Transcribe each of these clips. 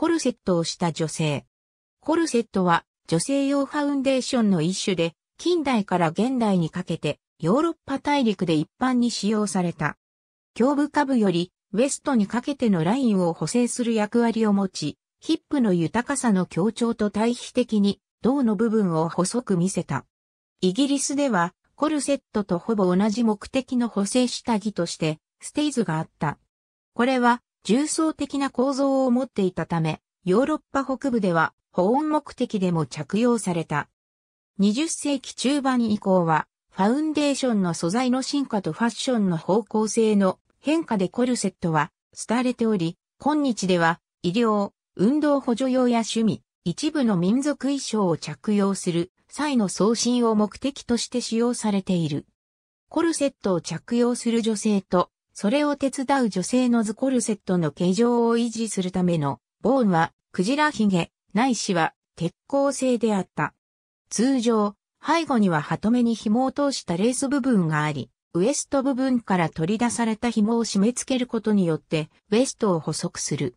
コルセットをした女性。コルセットは女性用ファウンデーションの一種で、近代から現代にかけてヨーロッパ大陸で一般に使用された。胸部下部よりウエストにかけてのラインを補正する役割を持ち、ヒップの豊かさの強調と対比的に胴の部分を細く見せた。イギリスではコルセットとほぼ同じ目的の補正下着としてステイズがあった。これは重層的な構造を持っていたため、ヨーロッパ北部では保温目的でも着用された。20世紀中盤以降は、ファウンデーションの素材の進化とファッションの方向性の変化でコルセットは廃れており、今日では医療、運動補助用や趣味、一部の民族衣装を着用する際の送信を目的として使用されている。コルセットを着用する女性とそれを手伝う女性のズコルセットの形状を維持するための、ボーンは、クジラヒゲ、ないしは、鉄鋼製であった。通常、背後にはトメに紐を通したレース部分があり、ウエスト部分から取り出された紐を締め付けることによって、ウエストを補足する。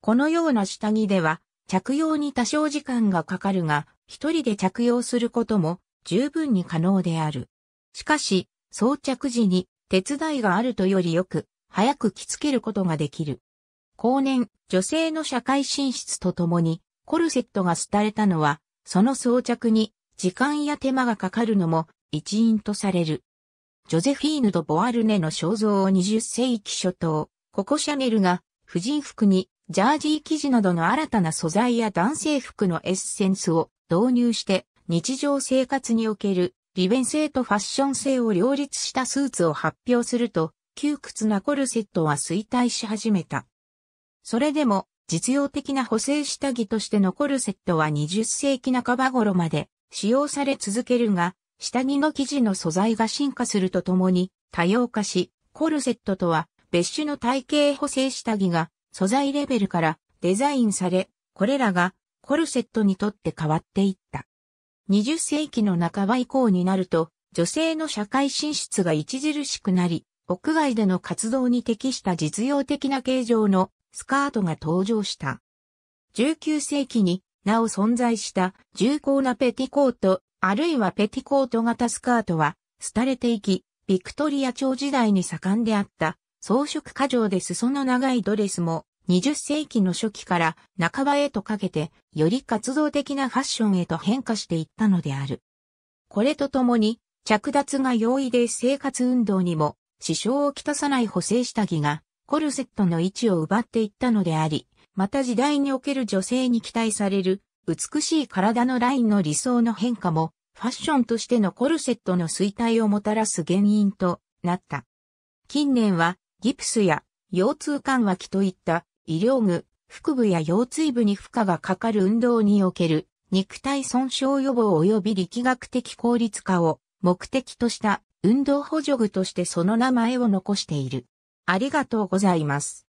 このような下着では、着用に多少時間がかかるが、一人で着用することも十分に可能である。しかし、装着時に手伝いがあるとよりよく、早く着付けることができる。後年、女性の社会進出とともに、コルセットが廃れたのは、その装着に、時間や手間がかかるのも、一因とされる。ジョゼフィーヌ・ド・ボアルネの肖像を20世紀初頭、ココ・シャネルが、婦人服に、ジャージー生地などの新たな素材や男性服のエッセンスを導入して、日常生活における利便性とファッション性を両立したスーツを発表すると、窮屈なコルセットは衰退し始めた。それでも、実用的な補正下着としてのコルセットは20世紀半ば頃まで使用され続けるが、下着の生地の素材が進化するとともに多様化し、コルセットとは別種の体型補正下着が素材レベルからデザインされ、これらがコルセットにとって変わっていった。20世紀の半ば以降になると、女性の社会進出が著しくなり、屋外での活動に適した実用的な形状のスカートが登場した。19世紀になお存在した重厚なペティコート、あるいはペティコート型スカートは、廃れていき、ビクトリア朝時代に盛んであった、装飾過剰で裾の長いドレスも20世紀の初期から半ばへとかけて、より活動的なファッションへと変化していったのである。これとともに、着脱が容易で生活運動にも支障をきたさない補正下着がコルセットの位置を奪っていったのであり、また時代における女性に期待される美しい体のラインの理想の変化もファッションとしてのコルセットの衰退をもたらす原因となった。近年はギプスや腰痛緩和器といった医療具、腹部や腰椎部に負荷がかかる運動における肉体損傷予防及び力学的効率化を目的とした運動補助具としてその名前を残している。ありがとうございます。